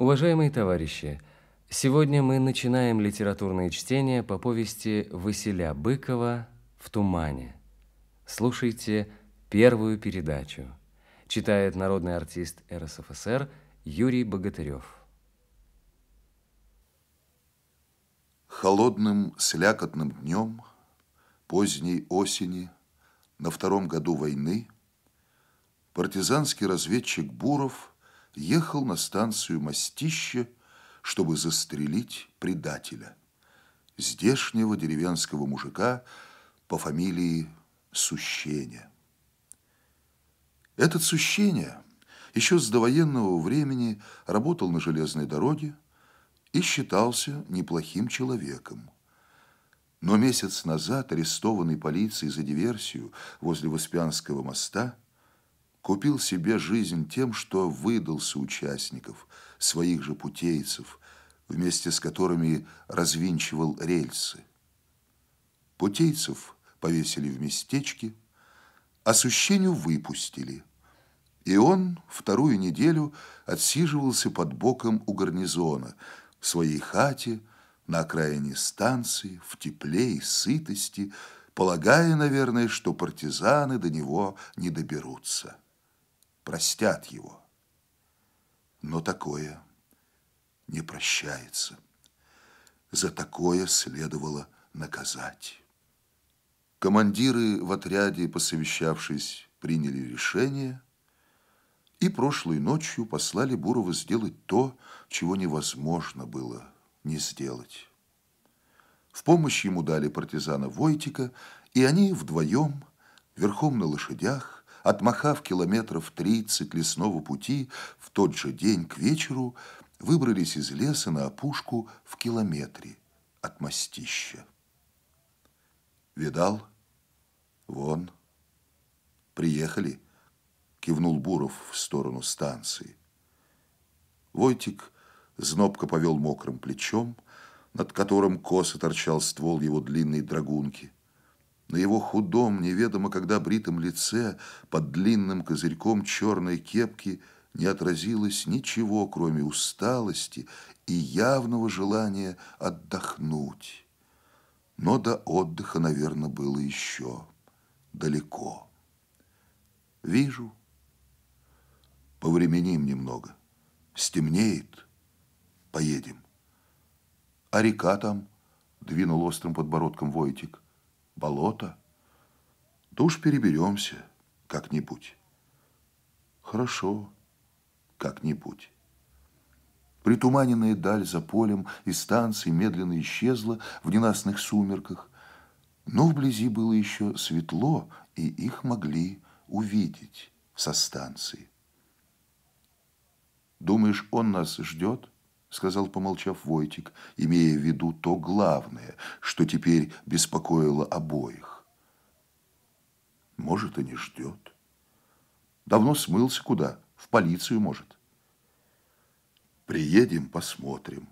Уважаемые товарищи, сегодня мы начинаем литературное чтение по повести Василя Быкова «В тумане». Слушайте первую передачу. Читает народный артист РСФСР Юрий Богатырев. Холодным слякотным днем поздней осени на втором году войны партизанский разведчик Буров – ехал на станцию Мастище, чтобы застрелить предателя, здешнего деревенского мужика по фамилии Сущеня. Этот Сущеня еще с довоенного времени работал на железной дороге и считался неплохим человеком. Но месяц назад, арестованный полицией за диверсию возле Воспянского моста, купил себе жизнь тем, что выдал соучастников, своих же путейцев, вместе с которыми развинчивал рельсы. Путейцев повесили в местечке, а выпустили. И он вторую неделю отсиживался под боком у гарнизона, в своей хате, на окраине станции, в тепле и сытости, полагая, наверное, что партизаны до него не доберутся простят его. Но такое не прощается. За такое следовало наказать. Командиры в отряде, посовещавшись, приняли решение и прошлой ночью послали Бурова сделать то, чего невозможно было не сделать. В помощь ему дали партизана Войтика, и они вдвоем, верхом на лошадях, Отмахав километров тридцать лесного пути, в тот же день к вечеру выбрались из леса на опушку в километре от мастища. «Видал? Вон. Приехали», — кивнул Буров в сторону станции. Войтик знобко повел мокрым плечом, над которым косо торчал ствол его длинной драгунки — на его худом, неведомо когда бритом лице, под длинным козырьком черной кепки не отразилось ничего, кроме усталости и явного желания отдохнуть. Но до отдыха, наверное, было еще далеко. Вижу. Повременим немного. Стемнеет. Поедем. А река там, двинул острым подбородком Войтик болото. Да переберемся как-нибудь. Хорошо, как-нибудь. Притуманенная даль за полем и станцией медленно исчезла в ненастных сумерках, но вблизи было еще светло, и их могли увидеть со станции. «Думаешь, он нас ждет?» — сказал, помолчав Войтик, имея в виду то главное, что теперь беспокоило обоих. «Может, и не ждет. Давно смылся куда, в полицию, может. Приедем, посмотрим.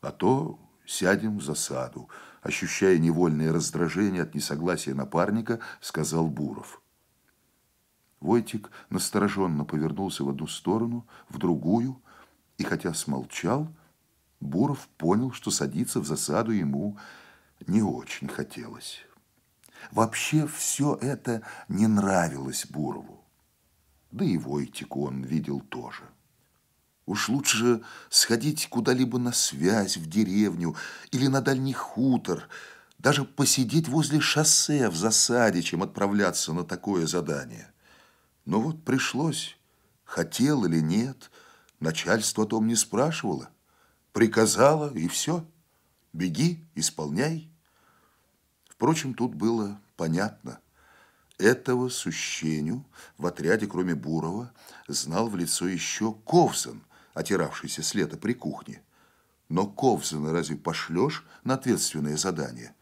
А то сядем в засаду», — ощущая невольное раздражение от несогласия напарника, сказал Буров. Войтик настороженно повернулся в одну сторону, в другую — и хотя смолчал, Буров понял, что садиться в засаду ему не очень хотелось. Вообще все это не нравилось Бурову. Да и Войтику он видел тоже. Уж лучше сходить куда-либо на связь, в деревню или на дальний хутор, даже посидеть возле шоссе в засаде, чем отправляться на такое задание. Но вот пришлось, хотел или нет – Начальство о том не спрашивало. Приказало, и все. Беги, исполняй. Впрочем, тут было понятно. Этого сущению в отряде, кроме Бурова, знал в лицо еще Ковзан, отиравшийся с лета при кухне. Но Ковзана разве пошлешь на ответственное задание?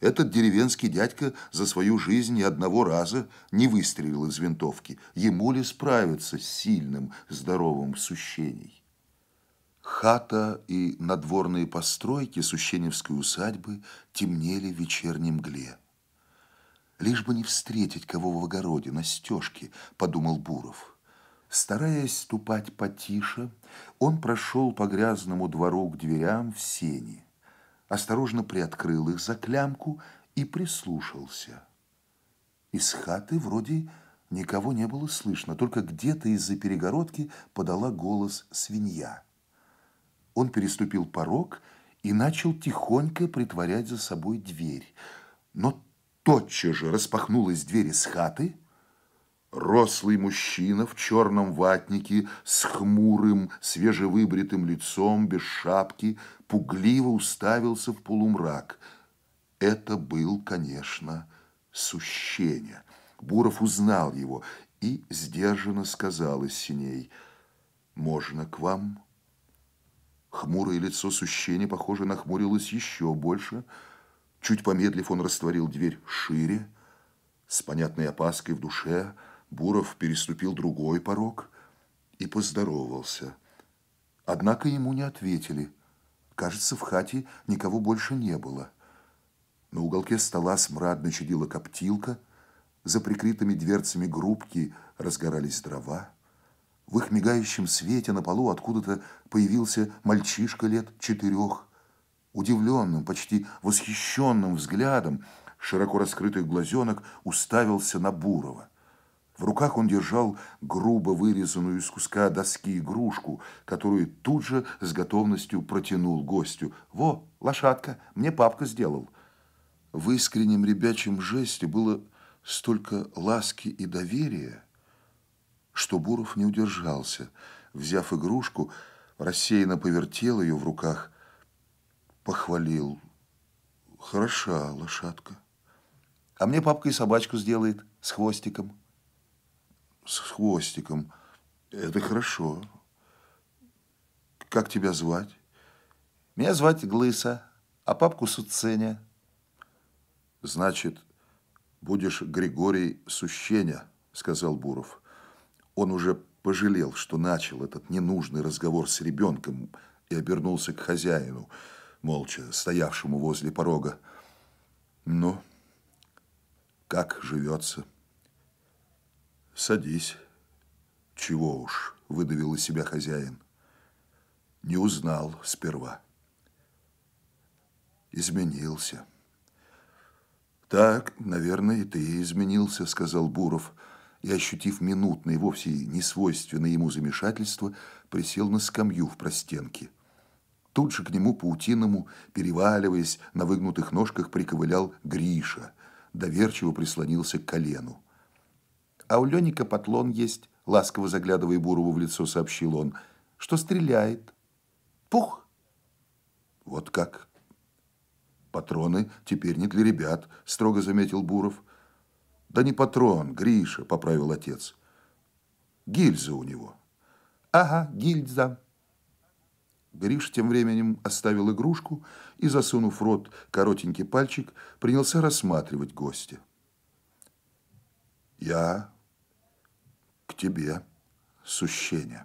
Этот деревенский дядька за свою жизнь ни одного раза не выстрелил из винтовки. Ему ли справиться с сильным, здоровым сущений? Хата и надворные постройки сущеневской усадьбы темнели в вечернем мгле. «Лишь бы не встретить кого в огороде, на стежке», — подумал Буров. Стараясь ступать потише, он прошел по грязному двору к дверям в сени — осторожно приоткрыл их за клямку и прислушался. Из хаты вроде никого не было слышно, только где-то из-за перегородки подала голос свинья. Он переступил порог и начал тихонько притворять за собой дверь. Но тотчас же распахнулась дверь из хаты – Рослый мужчина в черном ватнике с хмурым, свежевыбритым лицом, без шапки, пугливо уставился в полумрак. Это был, конечно, Сущение. Буров узнал его и сдержанно сказал из синей «Можно к вам?» Хмурое лицо Сущения, похоже, нахмурилось еще больше. Чуть помедлив, он растворил дверь шире, с понятной опаской в душе – Буров переступил другой порог и поздоровался. Однако ему не ответили. Кажется, в хате никого больше не было. На уголке стола смрадно чадила коптилка, за прикрытыми дверцами грубки разгорались дрова. В их мигающем свете на полу откуда-то появился мальчишка лет четырех. Удивленным, почти восхищенным взглядом широко раскрытых глазенок уставился на Бурова – в руках он держал грубо вырезанную из куска доски игрушку, которую тут же с готовностью протянул гостю. «Во, лошадка, мне папка сделал». В искреннем ребячем жесте было столько ласки и доверия, что Буров не удержался. Взяв игрушку, рассеянно повертел ее в руках, похвалил. «Хороша лошадка». «А мне папка и собачку сделает с хвостиком» с хвостиком. Это хорошо. Как тебя звать? Меня звать Глыса, а папку Суценя. Значит, будешь Григорий Сущеня, сказал Буров. Он уже пожалел, что начал этот ненужный разговор с ребенком и обернулся к хозяину, молча стоявшему возле порога. Ну, как живется? Садись. Чего уж, выдавил из себя хозяин. Не узнал сперва. Изменился. Так, наверное, и ты изменился, сказал Буров, и, ощутив минутное, вовсе не свойственное ему замешательство, присел на скамью в простенке. Тут же к нему паутиному, переваливаясь на выгнутых ножках, приковылял Гриша, доверчиво прислонился к колену а у Лени Капотлон есть, ласково заглядывая Бурову в лицо, сообщил он, что стреляет. Пух! Вот как? Патроны теперь не для ребят, строго заметил Буров. Да не патрон, Гриша, поправил отец. Гильза у него. Ага, гильза. Гриш тем временем оставил игрушку и, засунув в рот коротенький пальчик, принялся рассматривать гостя. «Я тебе, сущение.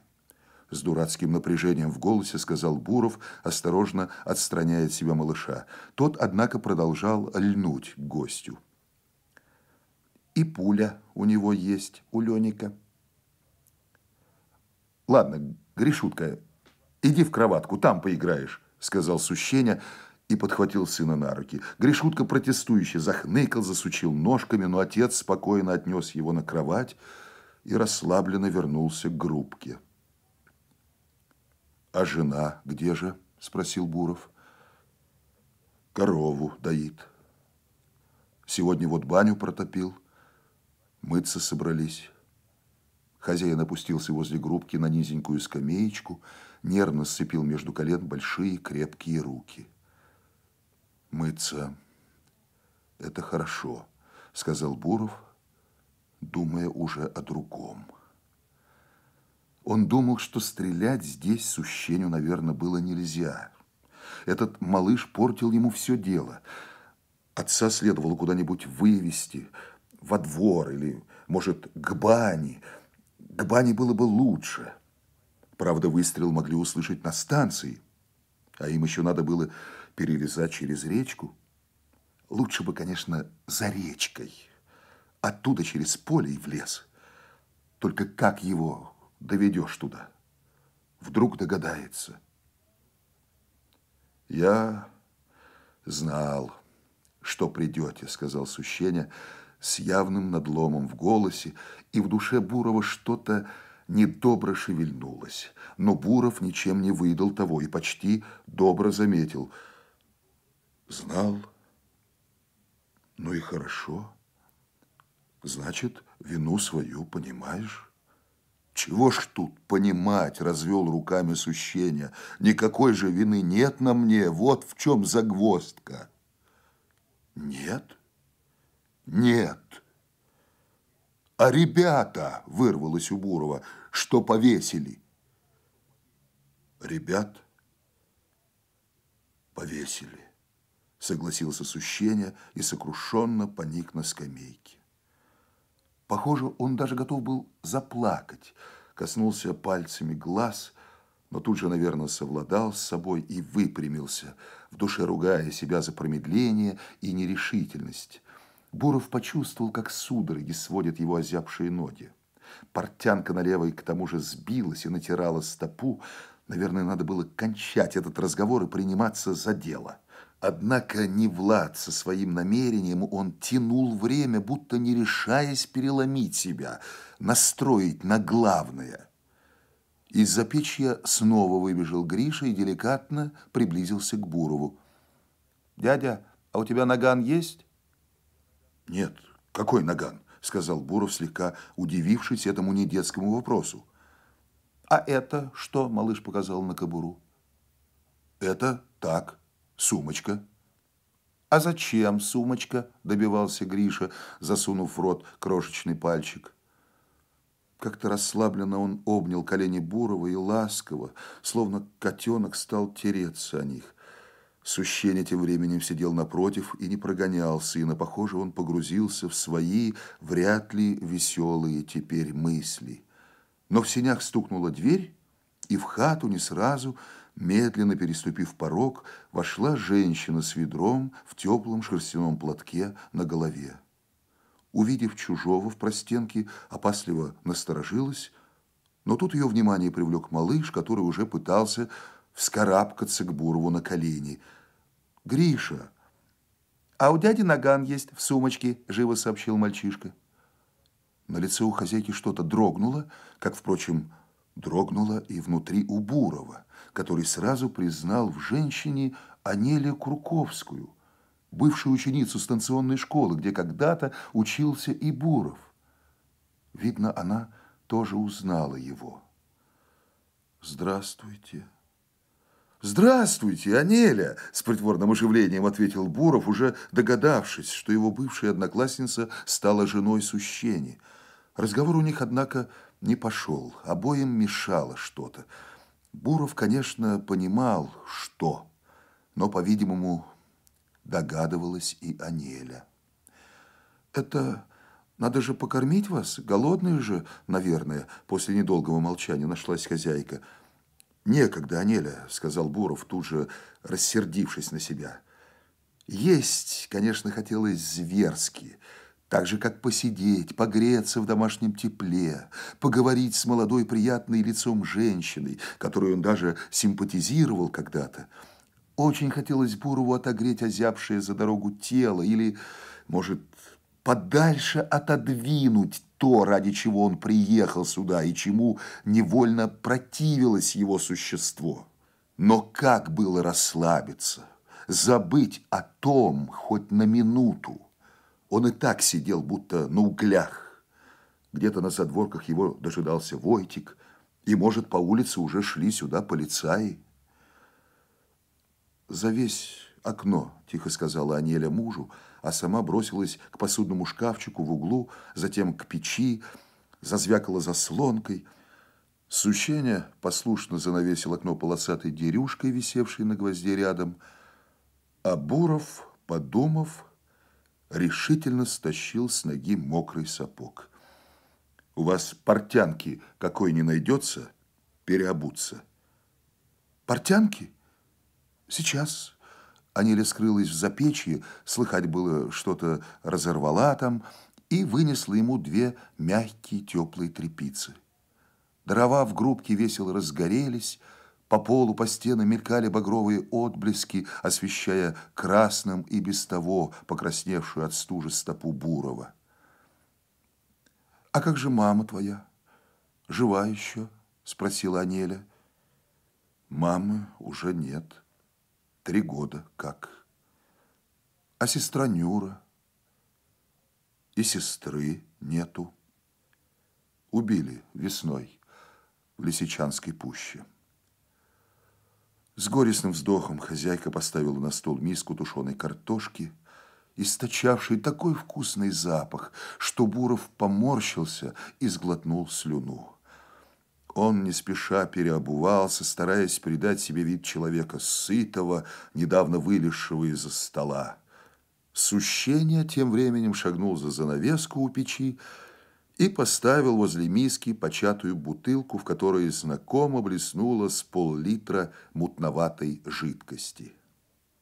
С дурацким напряжением в голосе сказал Буров, осторожно отстраняя от себя малыша. Тот, однако, продолжал льнуть к гостю. И пуля у него есть, у Леника. Ладно, Гришутка, иди в кроватку, там поиграешь, сказал Сущеня и подхватил сына на руки. Гришутка протестующе захныкал, засучил ножками, но отец спокойно отнес его на кровать, и расслабленно вернулся к группке. «А жена где же?» – спросил Буров. «Корову доит. Сегодня вот баню протопил. Мыться собрались». Хозяин опустился возле группки на низенькую скамеечку, нервно сцепил между колен большие крепкие руки. «Мыться – это хорошо», – сказал Буров – думая уже о другом. Он думал, что стрелять здесь сущению, наверное, было нельзя. Этот малыш портил ему все дело. Отца следовало куда-нибудь вывести, во двор или, может, к бане. К бане было бы лучше. Правда, выстрел могли услышать на станции, а им еще надо было перелезать через речку. Лучше бы, конечно, за речкой» оттуда через поле и в лес. Только как его доведешь туда? Вдруг догадается. Я знал, что придете, сказал Сущеня с явным надломом в голосе, и в душе Бурова что-то недобро шевельнулось. Но Буров ничем не выдал того и почти добро заметил. Знал, ну и хорошо. Значит, вину свою понимаешь? Чего ж тут понимать, развел руками сущение. Никакой же вины нет на мне, вот в чем загвоздка. Нет? Нет. А ребята, вырвалось у Бурова, что повесили. Ребят повесили, согласился сущение и сокрушенно поник на скамейке. Похоже, он даже готов был заплакать. Коснулся пальцами глаз, но тут же, наверное, совладал с собой и выпрямился, в душе ругая себя за промедление и нерешительность. Буров почувствовал, как судороги сводят его озябшие ноги. Портянка на левой к тому же сбилась и натирала стопу. Наверное, надо было кончать этот разговор и приниматься за дело. Однако не Влад со своим намерением, он тянул время, будто не решаясь переломить себя, настроить на главное. Из-за печья снова выбежал Гриша и деликатно приблизился к Бурову. «Дядя, а у тебя наган есть?» «Нет, какой наган?» — сказал Буров, слегка удивившись этому недетскому вопросу. «А это что?» — малыш показал на кобуру. «Это так», Сумочка. А зачем сумочка? Добивался Гриша, засунув в рот крошечный пальчик. Как-то расслабленно он обнял колени Бурова и ласково, словно котенок стал тереться о них. Сущеня тем временем сидел напротив и не прогонял сына. Похоже, он погрузился в свои, вряд ли веселые теперь мысли. Но в синях стукнула дверь, и в хату не сразу Медленно переступив порог, вошла женщина с ведром в теплом шерстяном платке на голове. Увидев чужого в простенке, опасливо насторожилась, но тут ее внимание привлек малыш, который уже пытался вскарабкаться к Бурову на колени. «Гриша!» «А у дяди наган есть в сумочке», — живо сообщил мальчишка. На лице у хозяйки что-то дрогнуло, как, впрочем, дрогнуло и внутри у Бурова который сразу признал в женщине Анеле Круковскую, бывшую ученицу станционной школы, где когда-то учился и Буров. Видно, она тоже узнала его. «Здравствуйте». «Здравствуйте, Анеля!» – с притворным оживлением ответил Буров, уже догадавшись, что его бывшая одноклассница стала женой Сущени. Разговор у них, однако, не пошел, обоим мешало что-то – Буров, конечно, понимал, что, но, по-видимому, догадывалась и Анеля. «Это надо же покормить вас, голодные же, наверное», после недолгого молчания нашлась хозяйка. «Некогда, Анеля», — сказал Буров, тут же рассердившись на себя. «Есть, конечно, хотелось зверски» так же, как посидеть, погреться в домашнем тепле, поговорить с молодой приятной лицом женщиной, которую он даже симпатизировал когда-то. Очень хотелось Бурову отогреть озябшее за дорогу тело или, может, подальше отодвинуть то, ради чего он приехал сюда и чему невольно противилось его существо. Но как было расслабиться, забыть о том хоть на минуту, он и так сидел, будто на углях. Где-то на задворках его дожидался Войтик, и, может, по улице уже шли сюда полицаи. «Завесь окно», – тихо сказала Анеля мужу, а сама бросилась к посудному шкафчику в углу, затем к печи, зазвякала заслонкой. Сущеня послушно занавесил окно полосатой дерюшкой, висевшей на гвозде рядом, а Буров, подумав, решительно стащил с ноги мокрый сапог. «У вас портянки какой не найдется, переобуться». «Портянки? Сейчас». Анеля скрылась в запечье, слыхать было, что-то разорвала там, и вынесла ему две мягкие теплые трепицы. Дрова в грубке весело разгорелись, по полу, по стенам мелькали багровые отблески, освещая красным и без того покрасневшую от стужи стопу Бурова. «А как же мама твоя? Жива еще?» — спросила Анеля. «Мамы уже нет. Три года как. А сестра Нюра? И сестры нету. Убили весной в Лисичанской пуще». С горестным вздохом хозяйка поставила на стол миску тушеной картошки, источавшей такой вкусный запах, что Буров поморщился и сглотнул слюну. Он не спеша переобувался, стараясь придать себе вид человека сытого, недавно вылезшего из-за стола. Сущение тем временем шагнул за занавеску у печи, и поставил возле миски початую бутылку, в которой знакомо блеснуло с пол-литра мутноватой жидкости.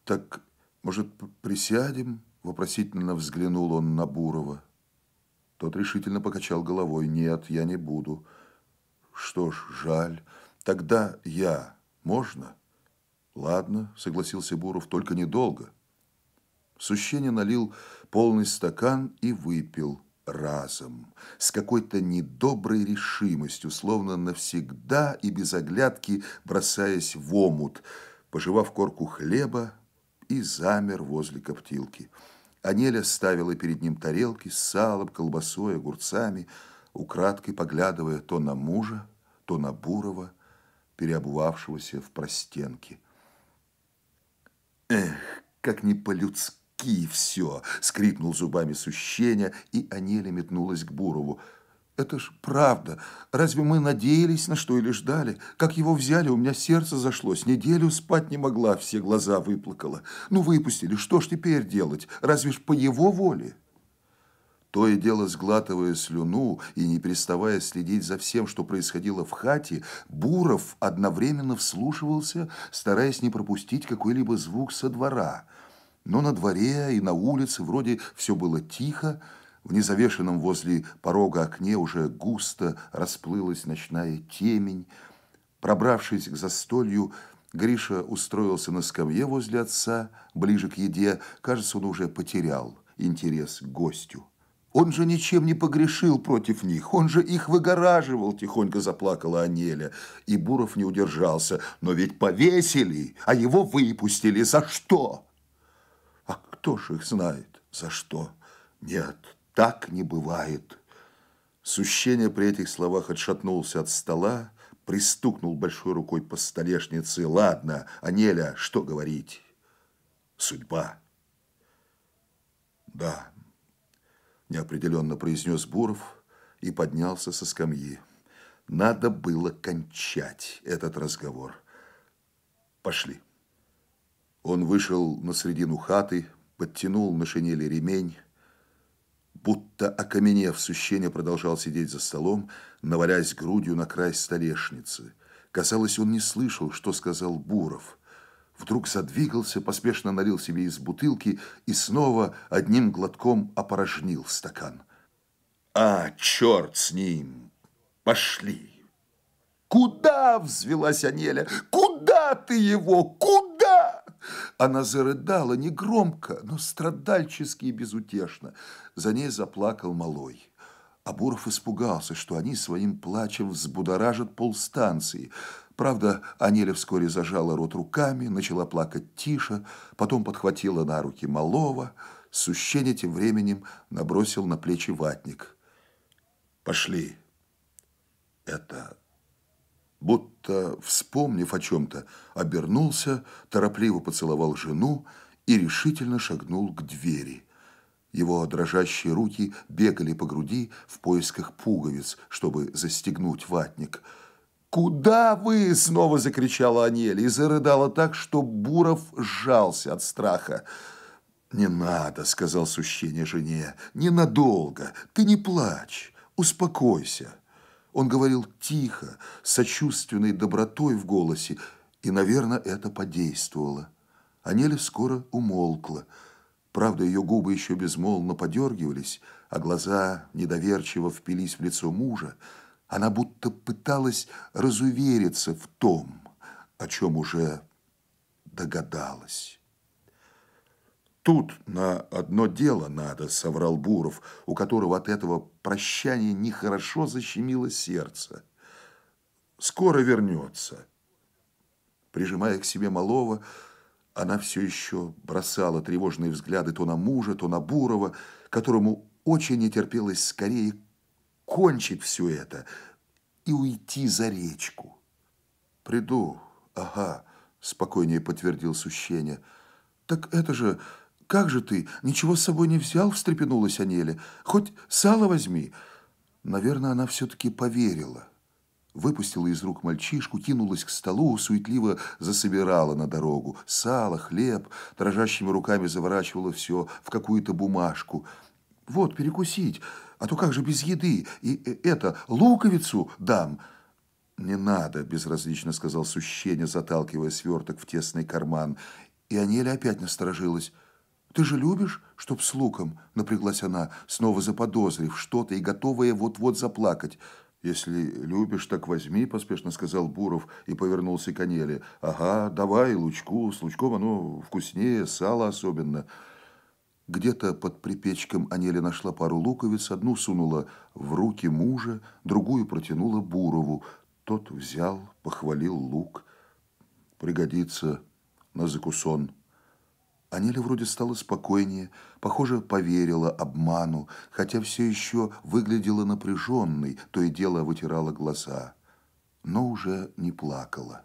«Так, может, присядем?» – вопросительно взглянул он на Бурова. Тот решительно покачал головой. «Нет, я не буду». «Что ж, жаль. Тогда я. Можно?» «Ладно», – согласился Буров, – «только недолго». Сущение налил полный стакан и выпил – разом, с какой-то недоброй решимостью, словно навсегда и без оглядки бросаясь в омут, пожевав корку хлеба и замер возле коптилки. Анеля ставила перед ним тарелки с салом, колбасой, огурцами, украдкой поглядывая то на мужа, то на Бурова, переобувавшегося в простенке. Эх, как не по-людски! куски все!» — скрипнул зубами сущеня, и Анеля метнулась к Бурову. «Это ж правда. Разве мы надеялись на что или ждали? Как его взяли, у меня сердце зашлось. Неделю спать не могла, все глаза выплакала. Ну, выпустили. Что ж теперь делать? Разве ж по его воле?» То и дело сглатывая слюну и не переставая следить за всем, что происходило в хате, Буров одновременно вслушивался, стараясь не пропустить какой-либо звук со двора – но на дворе и на улице вроде все было тихо, в незавешенном возле порога окне уже густо расплылась ночная темень. Пробравшись к застолью, Гриша устроился на скамье возле отца, ближе к еде. Кажется, он уже потерял интерес к гостю. Он же ничем не погрешил против них, он же их выгораживал, тихонько заплакала Анеля. И Буров не удержался. Но ведь повесили, а его выпустили. За что? кто ж их знает, за что? Нет, так не бывает. Сущение при этих словах отшатнулся от стола, пристукнул большой рукой по столешнице. Ладно, Анеля, что говорить? Судьба. Да, неопределенно произнес Буров и поднялся со скамьи. Надо было кончать этот разговор. Пошли. Он вышел на середину хаты, подтянул на шинели ремень. Будто окаменев, сущение продолжал сидеть за столом, навалясь грудью на край столешницы. Казалось, он не слышал, что сказал Буров. Вдруг задвигался, поспешно налил себе из бутылки и снова одним глотком опорожнил стакан. «А, черт с ним! Пошли!» «Куда?» — взвелась Анеля. «Куда ты его? Куда?» Она зарыдала негромко, но страдальчески и безутешно. За ней заплакал малой. Абуров испугался, что они своим плачем взбудоражат полстанции. Правда, Анеля вскоре зажала рот руками, начала плакать тише, потом подхватила на руки малого. Сущеня тем временем набросил на плечи ватник. «Пошли!» Это будто, вспомнив о чем-то, обернулся, торопливо поцеловал жену и решительно шагнул к двери. Его дрожащие руки бегали по груди в поисках пуговиц, чтобы застегнуть ватник. «Куда вы?» – снова закричала Анель и зарыдала так, что Буров сжался от страха. «Не надо», – сказал сущение жене, – «ненадолго, ты не плачь, успокойся». Он говорил тихо, с сочувственной добротой в голосе, и, наверное, это подействовало. Анеля скоро умолкла. Правда, ее губы еще безмолвно подергивались, а глаза недоверчиво впились в лицо мужа. Она будто пыталась разувериться в том, о чем уже догадалась тут на одно дело надо», — соврал Буров, у которого от этого прощания нехорошо защемило сердце. «Скоро вернется». Прижимая к себе малого, она все еще бросала тревожные взгляды то на мужа, то на Бурова, которому очень не терпелось скорее кончить все это и уйти за речку. «Приду, ага», — спокойнее подтвердил сущение. «Так это же...» как же ты? Ничего с собой не взял?» – встрепенулась Анеля. «Хоть сало возьми». Наверное, она все-таки поверила. Выпустила из рук мальчишку, кинулась к столу, суетливо засобирала на дорогу. Сало, хлеб, дрожащими руками заворачивала все в какую-то бумажку. «Вот, перекусить, а то как же без еды? И э, это, луковицу дам!» «Не надо», – безразлично сказал сущеня, заталкивая сверток в тесный карман. И Анеля опять насторожилась. «Ты же любишь, чтоб с луком?» — напряглась она, снова заподозрив что-то и готовая вот-вот заплакать. «Если любишь, так возьми», — поспешно сказал Буров и повернулся к Анеле. «Ага, давай лучку, с лучком оно вкуснее, сало особенно». Где-то под припечком Анеля нашла пару луковиц, одну сунула в руки мужа, другую протянула Бурову. Тот взял, похвалил лук. «Пригодится на закусон». Анеля вроде стала спокойнее, похоже, поверила обману, хотя все еще выглядела напряженной, то и дело вытирала глаза, но уже не плакала.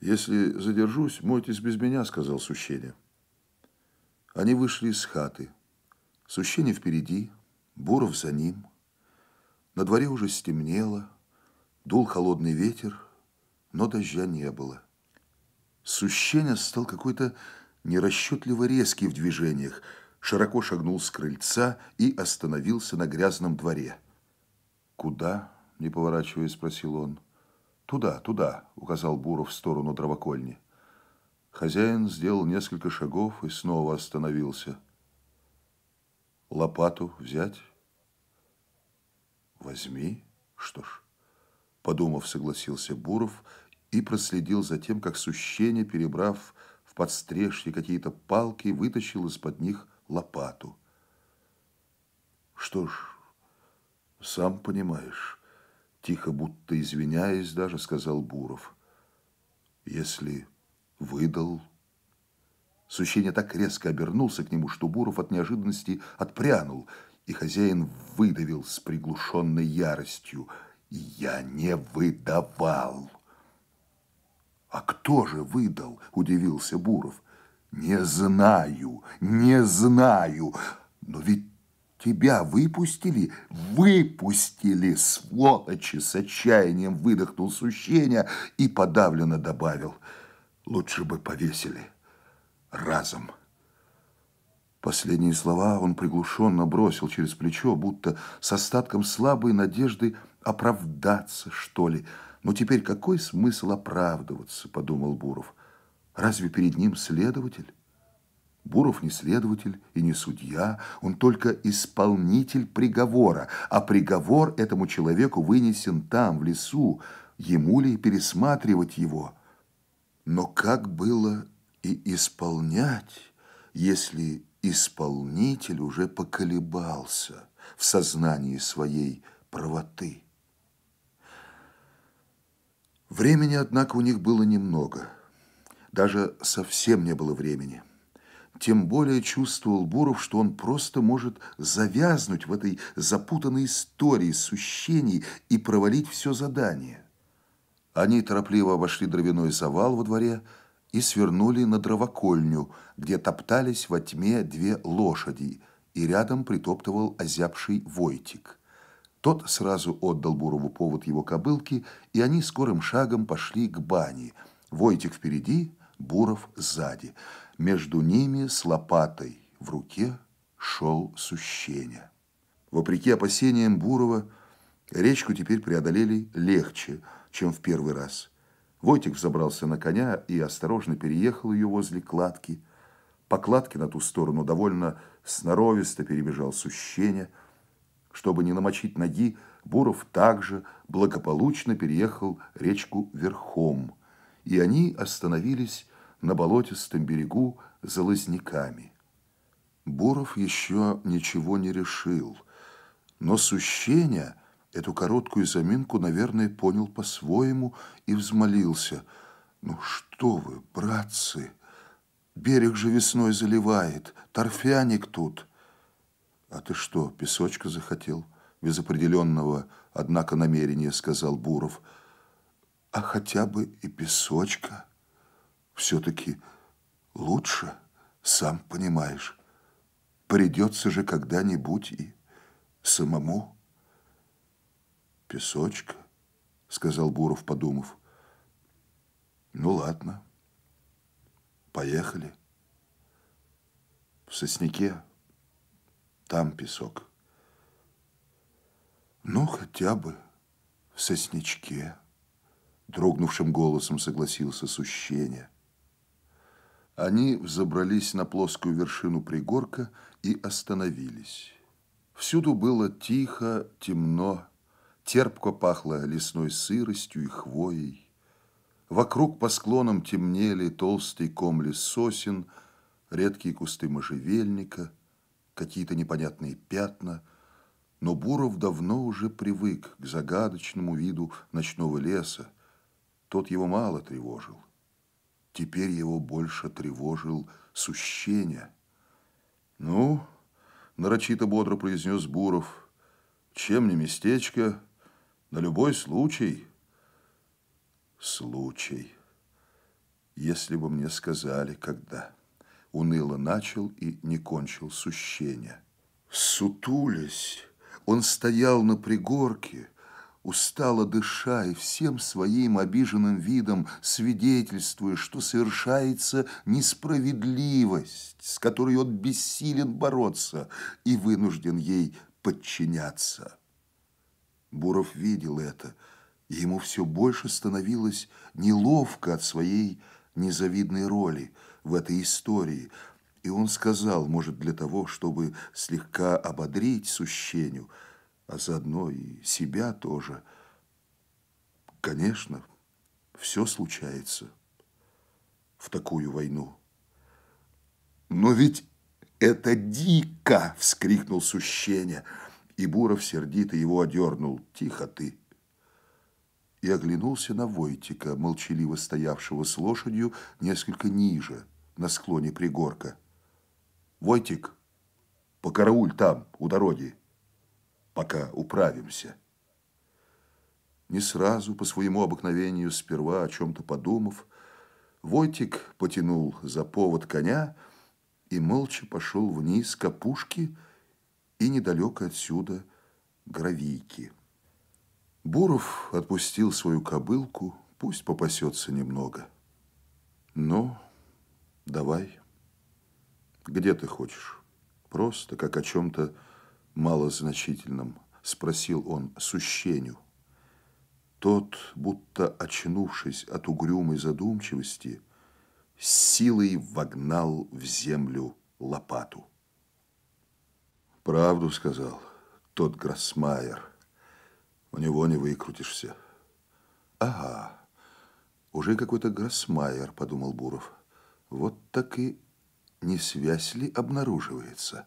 «Если задержусь, мойтесь без меня», — сказал Сущеня. Они вышли из хаты. Сущеня впереди, Буров за ним. На дворе уже стемнело, дул холодный ветер, но дождя не было. Сущеня стал какой-то нерасчетливо резкий в движениях, широко шагнул с крыльца и остановился на грязном дворе. «Куда?» – не поворачиваясь, спросил он. «Туда, туда», – указал Буров в сторону дровокольни. Хозяин сделал несколько шагов и снова остановился. «Лопату взять?» «Возьми, что ж», – подумав, согласился Буров и проследил за тем, как сущение, перебрав в подстрежье какие-то палки, и вытащил из-под них лопату. Что ж, сам понимаешь, тихо, будто извиняясь даже, сказал Буров. Если выдал... Сущение так резко обернулся к нему, что Буров от неожиданности отпрянул, и хозяин выдавил с приглушенной яростью. «Я не выдавал!» «А кто же выдал?» – удивился Буров. «Не знаю, не знаю, но ведь тебя выпустили, выпустили, сволочи!» С отчаянием выдохнул сущение и подавленно добавил. «Лучше бы повесили разом». Последние слова он приглушенно бросил через плечо, будто с остатком слабой надежды оправдаться, что ли – но теперь какой смысл оправдываться, подумал Буров. Разве перед ним следователь? Буров не следователь и не судья, он только исполнитель приговора, а приговор этому человеку вынесен там, в лесу, ему ли пересматривать его? Но как было и исполнять, если исполнитель уже поколебался в сознании своей правоты? Времени, однако, у них было немного. Даже совсем не было времени. Тем более чувствовал Буров, что он просто может завязнуть в этой запутанной истории сущений и провалить все задание. Они торопливо обошли дровяной завал во дворе и свернули на дровокольню, где топтались во тьме две лошади, и рядом притоптывал озябший Войтик. Тот сразу отдал Бурову повод его кобылки, и они скорым шагом пошли к бане. Войтик впереди, Буров сзади. Между ними с лопатой в руке шел Сущение. Вопреки опасениям Бурова, речку теперь преодолели легче, чем в первый раз. Войтик взобрался на коня и осторожно переехал ее возле кладки. По кладке на ту сторону довольно сноровисто перебежал Сущение. Чтобы не намочить ноги, Буров также благополучно переехал речку верхом, и они остановились на болотистом берегу за лозняками. Буров еще ничего не решил, но Сущеня эту короткую заминку, наверное, понял по-своему и взмолился. «Ну что вы, братцы, берег же весной заливает, торфяник тут». «А ты что, песочка захотел?» Без определенного, однако, намерения сказал Буров. «А хотя бы и песочка. Все-таки лучше, сам понимаешь. Придется же когда-нибудь и самому». «Песочка?» — сказал Буров, подумав. «Ну ладно, поехали». В сосняке там песок. Ну, хотя бы в сосничке, дрогнувшим голосом согласился сущение. Они взобрались на плоскую вершину пригорка и остановились. Всюду было тихо, темно, терпко пахло лесной сыростью и хвоей. Вокруг по склонам темнели толстый ком лес сосен, редкие кусты можжевельника – какие-то непонятные пятна, но Буров давно уже привык к загадочному виду ночного леса. Тот его мало тревожил. Теперь его больше тревожил сущение. «Ну, — нарочито бодро произнес Буров, — чем не местечко, на любой случай». «Случай, если бы мне сказали, когда...» уныло начал и не кончил сущение. Сутулясь, он стоял на пригорке, устало дыша и всем своим обиженным видом свидетельствуя, что совершается несправедливость, с которой он бессилен бороться и вынужден ей подчиняться. Буров видел это, и ему все больше становилось неловко от своей незавидной роли – в этой истории. И он сказал, может, для того, чтобы слегка ободрить Сущеню, а заодно и себя тоже. Конечно, все случается в такую войну. Но ведь это дико! вскрикнул Сущеня. И Буров сердито его одернул. Тихо ты! И оглянулся на Войтика, молчаливо стоявшего с лошадью несколько ниже – на склоне пригорка. «Войтик, покарауль там, у дороги, пока управимся». Не сразу, по своему обыкновению, сперва о чем-то подумав, Войтик потянул за повод коня и молча пошел вниз к опушке и недалеко отсюда гравийки. Буров отпустил свою кобылку, пусть попасется немного. Но Давай. Где ты хочешь? Просто, как о чем-то малозначительном, спросил он сущению. Тот, будто очнувшись от угрюмой задумчивости, силой вогнал в землю лопату. Правду сказал тот Гроссмайер. У него не выкрутишься. Ага, уже какой-то Гроссмайер, подумал Буров. Вот так и не связь ли обнаруживается?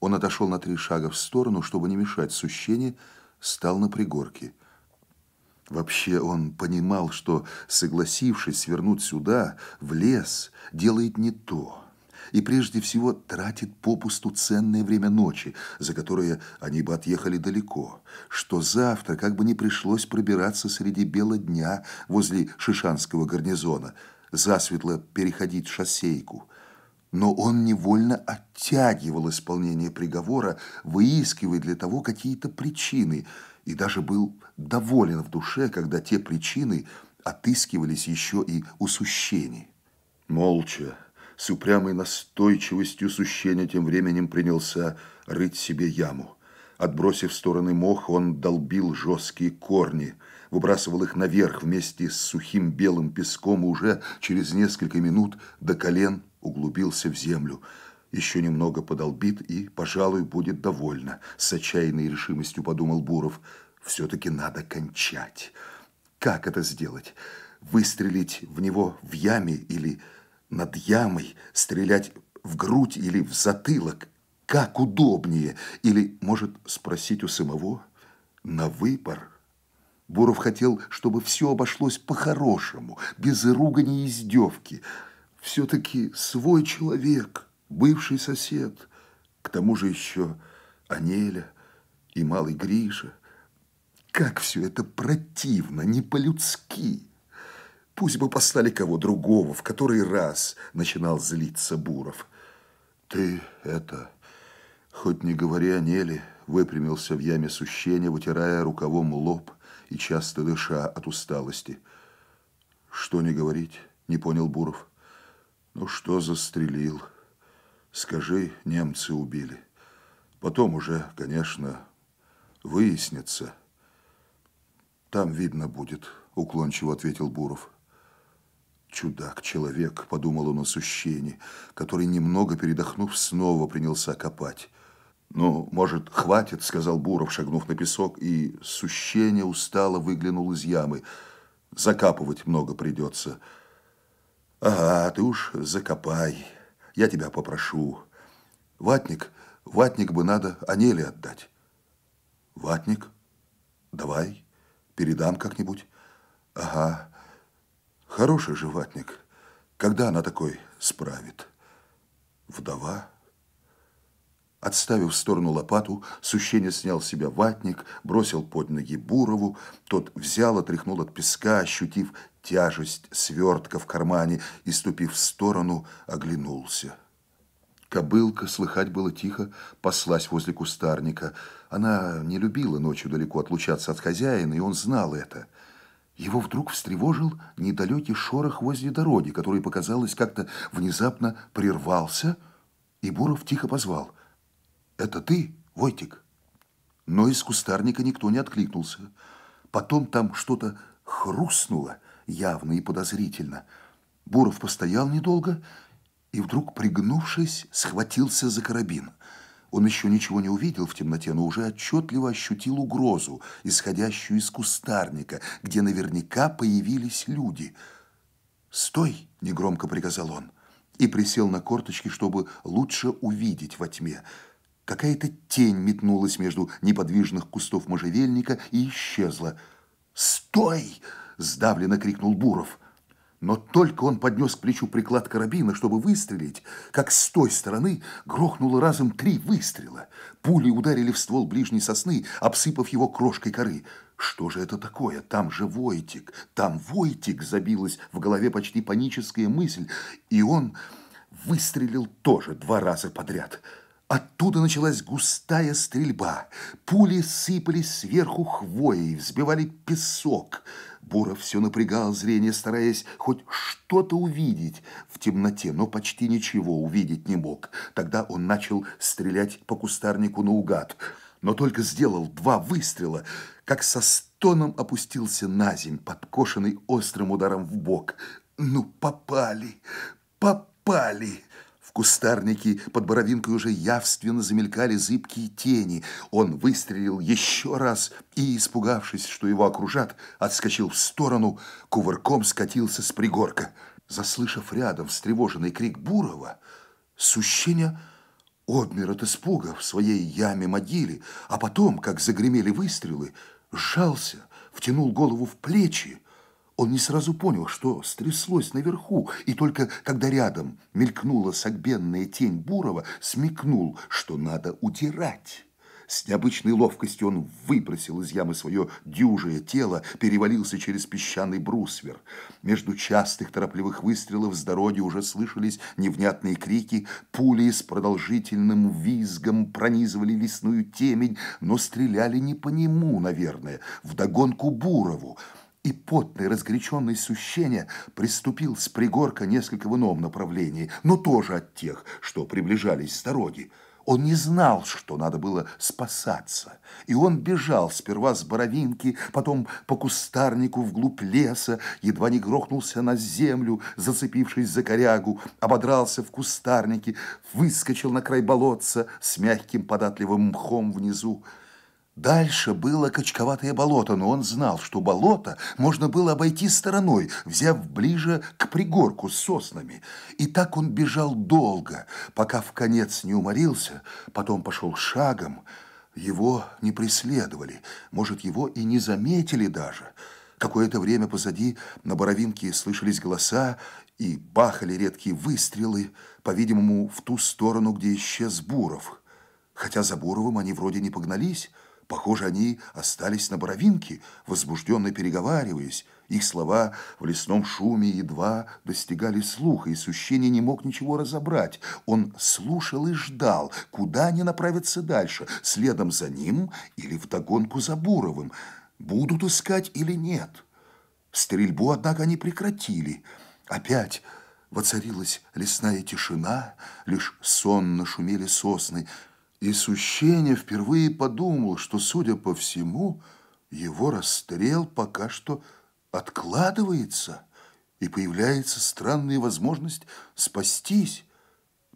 Он отошел на три шага в сторону, чтобы не мешать сущине, стал на пригорке. Вообще он понимал, что, согласившись свернуть сюда, в лес, делает не то. И прежде всего тратит попусту ценное время ночи, за которое они бы отъехали далеко, что завтра как бы не пришлось пробираться среди бела дня возле Шишанского гарнизона – засветло переходить шоссейку, но он невольно оттягивал исполнение приговора, выискивая для того какие-то причины, и даже был доволен в душе, когда те причины отыскивались еще и у сущений. Молча, с упрямой настойчивостью сущение тем временем принялся рыть себе яму. Отбросив в стороны мох, он долбил жесткие корни – выбрасывал их наверх вместе с сухим белым песком и уже через несколько минут до колен углубился в землю. Еще немного подолбит и, пожалуй, будет довольна. С отчаянной решимостью подумал Буров. Все-таки надо кончать. Как это сделать? Выстрелить в него в яме или над ямой? Стрелять в грудь или в затылок? Как удобнее? Или, может, спросить у самого? На выбор – Буров хотел, чтобы все обошлось по-хорошему, без ругани и издевки. Все-таки свой человек, бывший сосед. К тому же еще Анеля и малый Гриша. Как все это противно, не по-людски. Пусть бы послали кого другого, в который раз начинал злиться Буров. Ты это, хоть не говори о Неле, выпрямился в яме сущения, вытирая рукавом лоб и часто дыша от усталости. «Что не говорить?» — не понял Буров. «Ну что застрелил? Скажи, немцы убили. Потом уже, конечно, выяснится. Там видно будет», — уклончиво ответил Буров. «Чудак-человек», — подумал он о сущении, который, немного передохнув, снова принялся копать — «Ну, может, хватит», — сказал Буров, шагнув на песок, и сущение устало выглянул из ямы. «Закапывать много придется». «Ага, ты уж закопай. Я тебя попрошу. Ватник, ватник бы надо Анеле отдать». «Ватник? Давай, передам как-нибудь». «Ага, хороший же ватник. Когда она такой справит?» «Вдова?» Отставив в сторону лопату, Сущеня снял с себя ватник, бросил под ноги Бурову. Тот взял, отряхнул от песка, ощутив тяжесть свертка в кармане и, ступив в сторону, оглянулся. Кобылка, слыхать было тихо, паслась возле кустарника. Она не любила ночью далеко отлучаться от хозяина, и он знал это. Его вдруг встревожил недалекий шорох возле дороги, который, показалось, как-то внезапно прервался, и Буров тихо позвал — «Это ты, Войтик?» Но из кустарника никто не откликнулся. Потом там что-то хрустнуло явно и подозрительно. Буров постоял недолго и вдруг, пригнувшись, схватился за карабин. Он еще ничего не увидел в темноте, но уже отчетливо ощутил угрозу, исходящую из кустарника, где наверняка появились люди. «Стой!» — негромко приказал он и присел на корточки, чтобы лучше увидеть во тьме — Какая-то тень метнулась между неподвижных кустов можжевельника и исчезла. «Стой!» – сдавленно крикнул Буров. Но только он поднес к плечу приклад карабина, чтобы выстрелить, как с той стороны грохнуло разом три выстрела. Пули ударили в ствол ближней сосны, обсыпав его крошкой коры. Что же это такое? Там же Войтик! Там Войтик! Забилась в голове почти паническая мысль, и он выстрелил тоже два раза подряд. Оттуда началась густая стрельба. Пули сыпались сверху хвоей, взбивали песок. Буров все напрягал зрение, стараясь хоть что-то увидеть в темноте, но почти ничего увидеть не мог. Тогда он начал стрелять по кустарнику наугад, но только сделал два выстрела, как со стоном опустился на земь, подкошенный острым ударом в бок. «Ну, попали! Попали!» кустарнике под боровинкой уже явственно замелькали зыбкие тени. Он выстрелил еще раз и, испугавшись, что его окружат, отскочил в сторону, кувырком скатился с пригорка. Заслышав рядом встревоженный крик Бурова, сущеня обмер от испуга в своей яме могиле, а потом, как загремели выстрелы, сжался, втянул голову в плечи, он не сразу понял, что стряслось наверху, и только когда рядом мелькнула согбенная тень Бурова, смекнул, что надо удирать. С необычной ловкостью он выбросил из ямы свое дюжее тело, перевалился через песчаный брусвер. Между частых торопливых выстрелов с дороги уже слышались невнятные крики, пули с продолжительным визгом пронизывали лесную темень, но стреляли не по нему, наверное, вдогонку Бурову и потный, разгоряченный сущение приступил с пригорка несколько в ином направлении, но тоже от тех, что приближались с дороги. Он не знал, что надо было спасаться, и он бежал сперва с боровинки, потом по кустарнику вглубь леса, едва не грохнулся на землю, зацепившись за корягу, ободрался в кустарнике, выскочил на край болотца с мягким податливым мхом внизу. Дальше было кочковатое болото, но он знал, что болото можно было обойти стороной, взяв ближе к пригорку с соснами. И так он бежал долго, пока в конец не уморился, потом пошел шагом. Его не преследовали, может, его и не заметили даже. Какое-то время позади на Боровинке слышались голоса и бахали редкие выстрелы, по-видимому, в ту сторону, где исчез Буров. Хотя за Буровым они вроде не погнались, Похоже, они остались на Боровинке, возбужденно переговариваясь. Их слова в лесном шуме едва достигали слуха, и Сущений не мог ничего разобрать. Он слушал и ждал, куда они направятся дальше, следом за ним или вдогонку за Буровым. Будут искать или нет? Стрельбу, однако, они прекратили. Опять... Воцарилась лесная тишина, лишь сонно шумели сосны, и Сущение впервые подумал, что, судя по всему, его расстрел пока что откладывается, и появляется странная возможность спастись.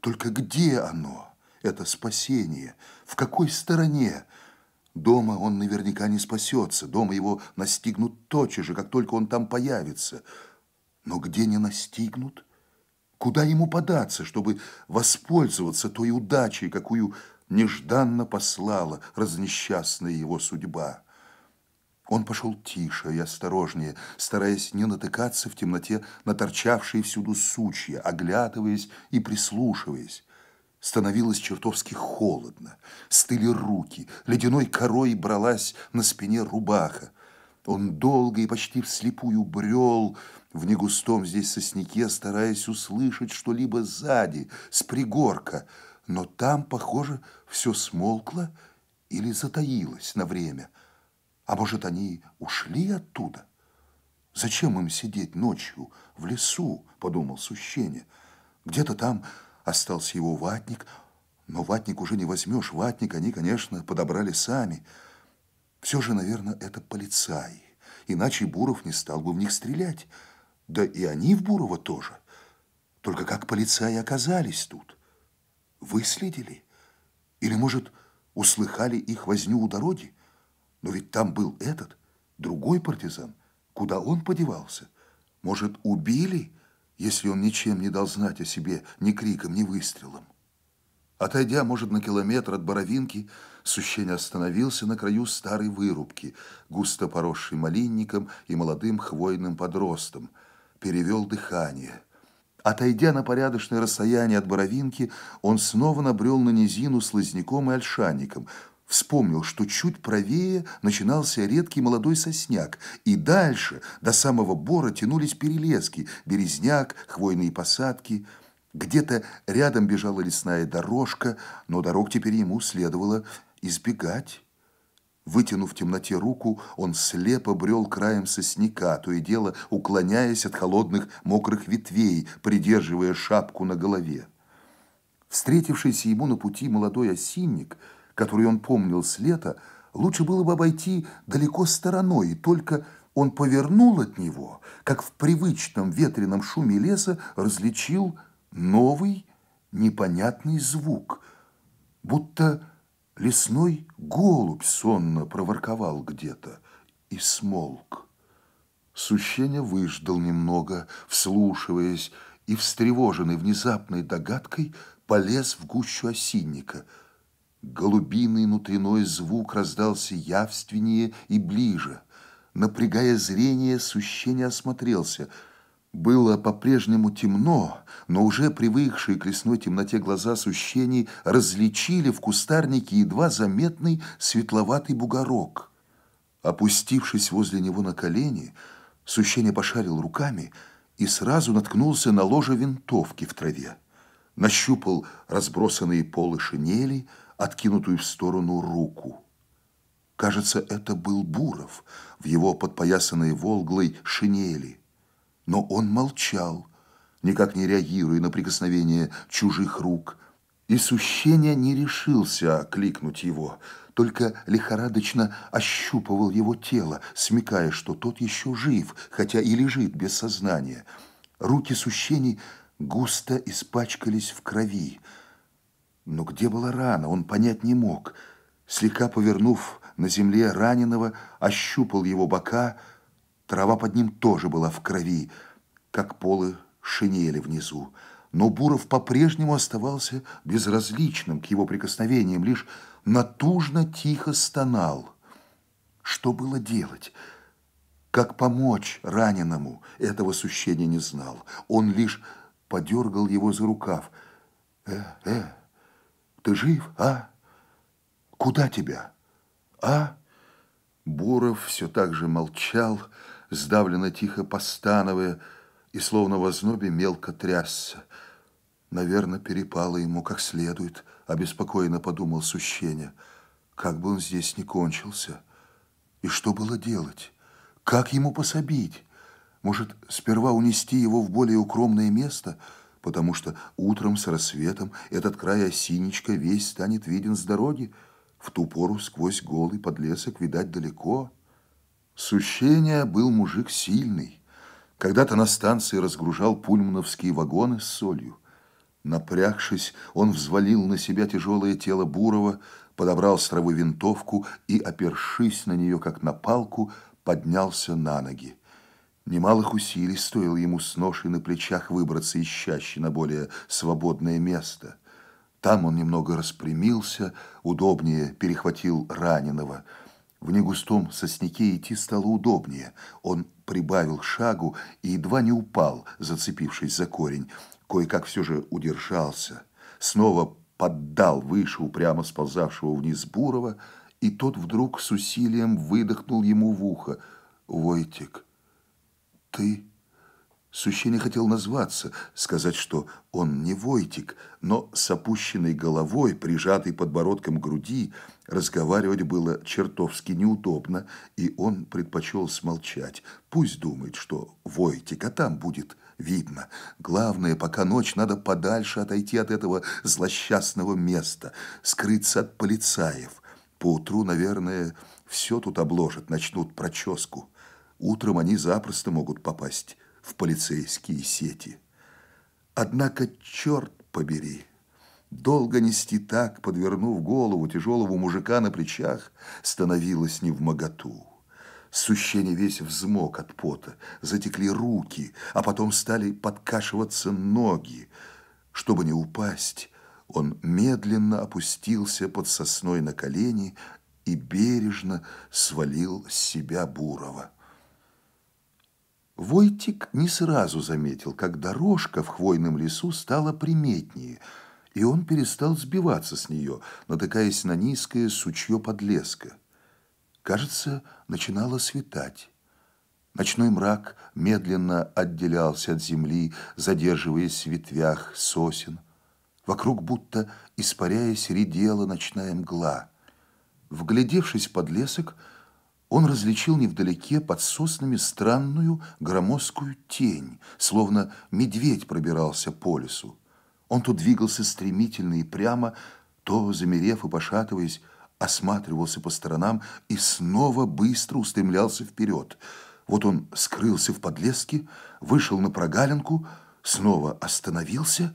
Только где оно, это спасение? В какой стороне? Дома он наверняка не спасется, дома его настигнут тотчас же, как только он там появится. Но где не настигнут? Куда ему податься, чтобы воспользоваться той удачей, какую нежданно послала разнесчастная его судьба. Он пошел тише и осторожнее, стараясь не натыкаться в темноте на торчавшие всюду сучья, оглядываясь и прислушиваясь. Становилось чертовски холодно, стыли руки, ледяной корой бралась на спине рубаха. Он долго и почти вслепую брел в негустом здесь сосняке, стараясь услышать что-либо сзади, с пригорка — но там, похоже, все смолкло или затаилось на время. А может, они ушли оттуда? Зачем им сидеть ночью в лесу, подумал сущение. Где-то там остался его ватник, но ватник уже не возьмешь. Ватник они, конечно, подобрали сами. Все же, наверное, это полицаи. Иначе Буров не стал бы в них стрелять. Да и они в Бурова тоже. Только как полицаи оказались тут? Выследили? Или, может, услыхали их возню у дороги? Но ведь там был этот, другой партизан. Куда он подевался? Может, убили, если он ничем не дал знать о себе, ни криком, ни выстрелом? Отойдя, может, на километр от Боровинки, Сущеня остановился на краю старой вырубки, густо поросшей малинником и молодым хвойным подростом. Перевел дыхание – Отойдя на порядочное расстояние от Боровинки, он снова набрел на низину с Лозняком и Ольшанником, вспомнил, что чуть правее начинался редкий молодой сосняк, и дальше до самого бора тянулись перелески, березняк, хвойные посадки. Где-то рядом бежала лесная дорожка, но дорог теперь ему следовало избегать. Вытянув в темноте руку, он слепо брел краем сосняка, то и дело уклоняясь от холодных мокрых ветвей, придерживая шапку на голове. Встретившийся ему на пути молодой осинник, который он помнил с лета, лучше было бы обойти далеко стороной, и только он повернул от него, как в привычном ветреном шуме леса различил новый непонятный звук, будто Лесной голубь сонно проворковал где-то и смолк. Сущеня выждал немного, вслушиваясь, и, встревоженный внезапной догадкой, полез в гущу осинника. Голубиный внутренной звук раздался явственнее и ближе. Напрягая зрение, Сущеня осмотрелся — было по-прежнему темно, но уже привыкшие к лесной темноте глаза сущений различили в кустарнике едва заметный светловатый бугорок. Опустившись возле него на колени, сущение пошарил руками и сразу наткнулся на ложе винтовки в траве. Нащупал разбросанные полы шинели, откинутую в сторону руку. Кажется, это был Буров в его подпоясанной волглой шинели. Но он молчал, никак не реагируя на прикосновение чужих рук. И сущение не решился окликнуть его, только лихорадочно ощупывал его тело, смекая, что тот еще жив, хотя и лежит без сознания. Руки сущений густо испачкались в крови. Но где была рана, он понять не мог. Слегка повернув на земле раненого, ощупал его бока – Трава под ним тоже была в крови, как полы шинели внизу. Но Буров по-прежнему оставался безразличным к его прикосновениям, лишь натужно тихо стонал. Что было делать? Как помочь раненому, этого сущения не знал. Он лишь подергал его за рукав. «Э, э, ты жив, а? Куда тебя, а?» Буров все так же молчал, сдавленно тихо постановая, и словно в ознобе мелко трясся. Наверное, перепало ему как следует, обеспокоенно подумал сущение, Как бы он здесь не кончился. И что было делать? Как ему пособить? Может, сперва унести его в более укромное место, потому что утром с рассветом этот край осинечка весь станет виден с дороги. В ту пору сквозь голый подлесок видать далеко — Сущения был мужик сильный. Когда-то на станции разгружал пульмановские вагоны с солью. Напрягшись, он взвалил на себя тяжелое тело Бурова, подобрал с травы винтовку и, опершись на нее, как на палку, поднялся на ноги. Немалых усилий стоило ему с ношей на плечах выбраться из чащи на более свободное место. Там он немного распрямился, удобнее перехватил раненого – в негустом сосняке идти стало удобнее. Он прибавил шагу и едва не упал, зацепившись за корень. Кое-как все же удержался. Снова поддал выше упрямо сползавшего вниз Бурова, и тот вдруг с усилием выдохнул ему в ухо. «Войтик, ты...» Сущий не хотел назваться, сказать, что он не Войтик, но с опущенной головой, прижатой подбородком к груди, Разговаривать было чертовски неудобно, и он предпочел смолчать. Пусть думает, что Войтика там будет видно. Главное, пока ночь, надо подальше отойти от этого злосчастного места, скрыться от полицаев. Поутру, наверное, все тут обложат, начнут проческу. Утром они запросто могут попасть в полицейские сети. Однако, черт побери! Долго нести так, подвернув голову тяжелого мужика на плечах, становилось невмоготу. Сущение весь взмок от пота, затекли руки, а потом стали подкашиваться ноги. Чтобы не упасть, он медленно опустился под сосной на колени и бережно свалил с себя Бурова. Войтик не сразу заметил, как дорожка в хвойном лесу стала приметнее – и он перестал сбиваться с нее, натыкаясь на низкое сучье подлеска. Кажется, начинало светать. Ночной мрак медленно отделялся от земли, задерживаясь в ветвях сосен. Вокруг будто, испаряясь, редела ночная мгла. Вглядевшись под лесок, он различил невдалеке под соснами странную громоздкую тень, словно медведь пробирался по лесу. Он то двигался стремительно и прямо, то, замерев и пошатываясь, осматривался по сторонам и снова быстро устремлялся вперед. Вот он скрылся в подлеске, вышел на прогалинку, снова остановился,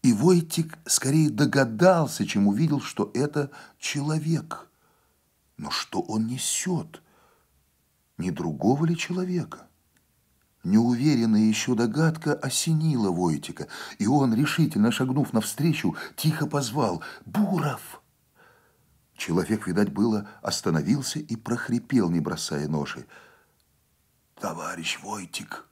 и Войтик скорее догадался, чем увидел, что это человек. Но что он несет? Не другого ли человека? Неуверенная еще догадка осенила Войтика, и он, решительно шагнув навстречу, тихо позвал «Буров!». Человек, видать, было, остановился и прохрипел, не бросая ноши. «Товарищ Войтик!»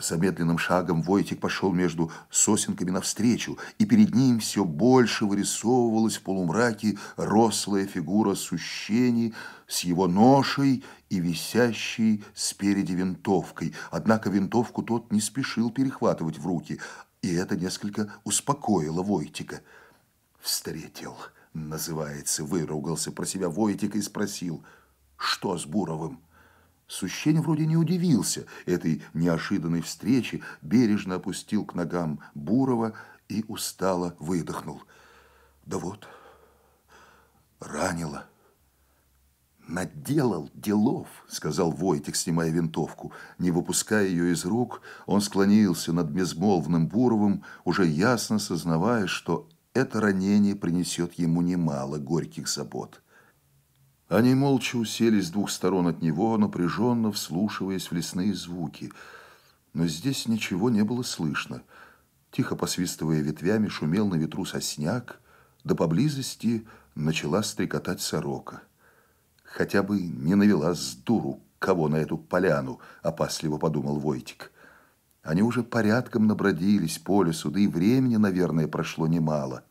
Со медленным шагом Войтик пошел между сосенками навстречу, и перед ним все больше вырисовывалась в полумраке рослая фигура сущений с его ношей и висящей спереди винтовкой. Однако винтовку тот не спешил перехватывать в руки, и это несколько успокоило Войтика. «Встретил», называется, выругался про себя Войтик и спросил, «Что с Буровым?» Сущень вроде не удивился этой неожиданной встрече, бережно опустил к ногам Бурова и устало выдохнул. Да вот, ранило. «Наделал делов», — сказал Войтик, снимая винтовку. Не выпуская ее из рук, он склонился над безмолвным Буровым, уже ясно сознавая, что это ранение принесет ему немало горьких забот. Они молча уселись с двух сторон от него, напряженно вслушиваясь в лесные звуки. Но здесь ничего не было слышно. Тихо посвистывая ветвями, шумел на ветру сосняк, да поблизости начала стрекотать сорока. «Хотя бы не навела с дуру кого на эту поляну», — опасливо подумал Войтик. Они уже порядком набродились по лесу, да и времени, наверное, прошло немало.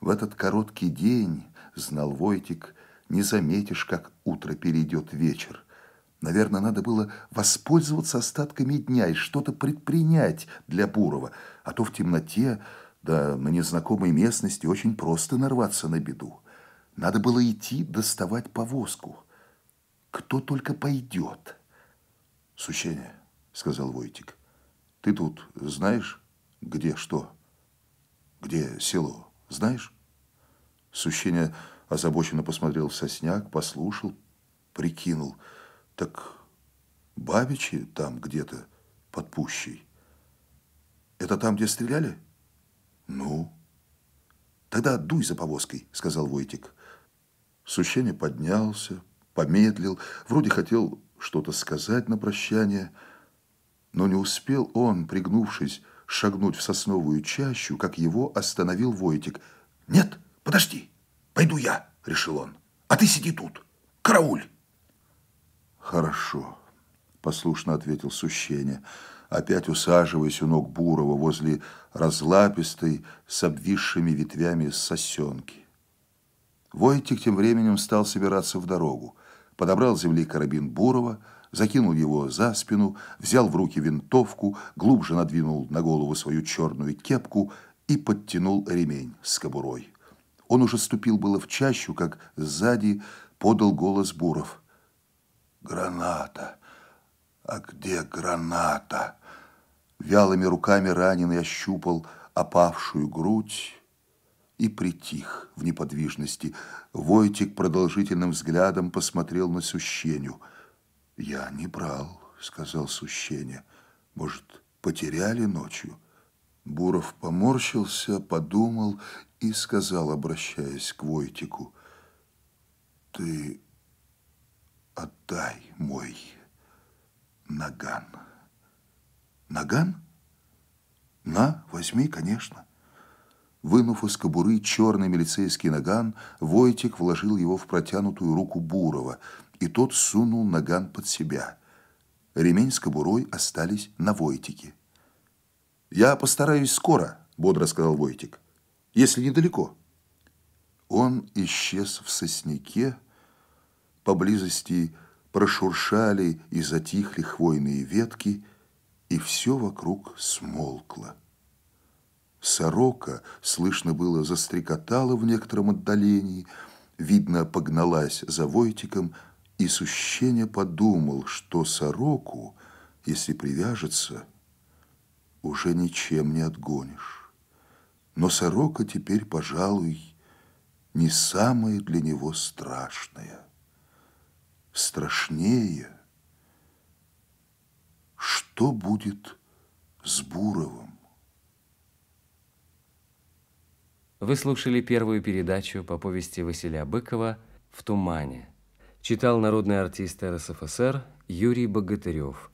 В этот короткий день, знал Войтик, — не заметишь, как утро перейдет вечер. Наверное, надо было воспользоваться остатками дня и что-то предпринять для Бурова, а то в темноте, да на незнакомой местности очень просто нарваться на беду. Надо было идти доставать повозку. Кто только пойдет. «Сущение», — сказал Войтик, — «ты тут знаешь, где что? Где село, знаешь?» Сущение озабоченно посмотрел в сосняк, послушал, прикинул. Так бабичи там где-то под пущей. Это там, где стреляли? Ну? Тогда дуй за повозкой, сказал Войтик. Сущеня поднялся, помедлил, вроде хотел что-то сказать на прощание, но не успел он, пригнувшись, шагнуть в сосновую чащу, как его остановил Войтик. «Нет, подожди!» Пойду я, решил он. А ты сиди тут. Карауль. Хорошо, послушно ответил сущение. опять усаживаясь у ног Бурова возле разлапистой с обвисшими ветвями сосенки. Войтик тем временем стал собираться в дорогу. Подобрал с земли карабин Бурова, закинул его за спину, взял в руки винтовку, глубже надвинул на голову свою черную кепку и подтянул ремень с кобурой. Он уже ступил было в чащу, как сзади подал голос Буров. «Граната! А где граната?» Вялыми руками раненый ощупал опавшую грудь и притих в неподвижности. Войтик продолжительным взглядом посмотрел на Сущеню. «Я не брал», — сказал Сущеня. «Может, потеряли ночью?» Буров поморщился, подумал и сказал, обращаясь к Войтику, «Ты отдай мой наган». «Наган? На, возьми, конечно». Вынув из кобуры черный милицейский наган, Войтик вложил его в протянутую руку Бурова, и тот сунул наган под себя. Ремень с кобурой остались на Войтике. «Я постараюсь скоро», — бодро сказал Войтик если недалеко. Он исчез в сосняке, поблизости прошуршали и затихли хвойные ветки, и все вокруг смолкло. Сорока, слышно было, застрекотала в некотором отдалении, видно, погналась за войтиком, и сущеня подумал, что сороку, если привяжется, уже ничем не отгонишь но сорока теперь, пожалуй, не самое для него страшное. Страшнее, что будет с Буровым? Вы слушали первую передачу по повести Василия Быкова «В тумане». Читал народный артист РСФСР Юрий Богатырев –